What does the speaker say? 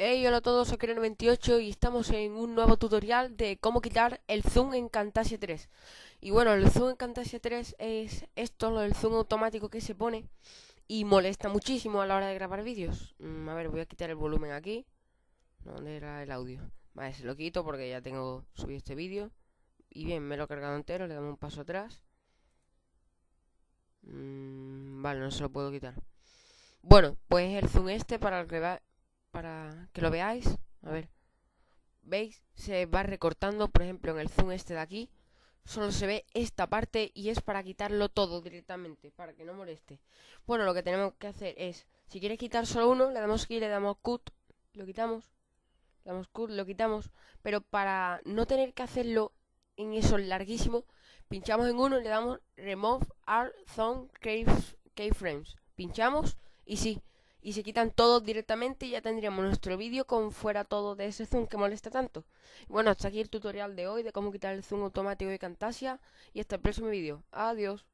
Hey, hola a todos, soy keren 28 y estamos en un nuevo tutorial de cómo quitar el zoom en Camtasia 3 Y bueno, el zoom en Camtasia 3 es esto, lo del zoom automático que se pone Y molesta muchísimo a la hora de grabar vídeos mm, A ver, voy a quitar el volumen aquí ¿Dónde era el audio? Vale, se lo quito porque ya tengo subido este vídeo Y bien, me lo he cargado entero, le damos un paso atrás mm, Vale, no se lo puedo quitar bueno, pues el zoom este para grabar, para que lo veáis. A ver. ¿Veis? Se va recortando, por ejemplo, en el zoom este de aquí. Solo se ve esta parte y es para quitarlo todo directamente, para que no moleste. Bueno, lo que tenemos que hacer es, si quieres quitar solo uno, le damos aquí, le damos cut, lo quitamos, le damos cut, lo quitamos. Pero para no tener que hacerlo en eso larguísimo, pinchamos en uno y le damos remove all zone keyframes. Pinchamos y sí, y se quitan todos directamente y ya tendríamos nuestro vídeo con fuera todo de ese zoom que molesta tanto. Bueno, hasta aquí el tutorial de hoy de cómo quitar el zoom automático de Camtasia y hasta el próximo vídeo. Adiós.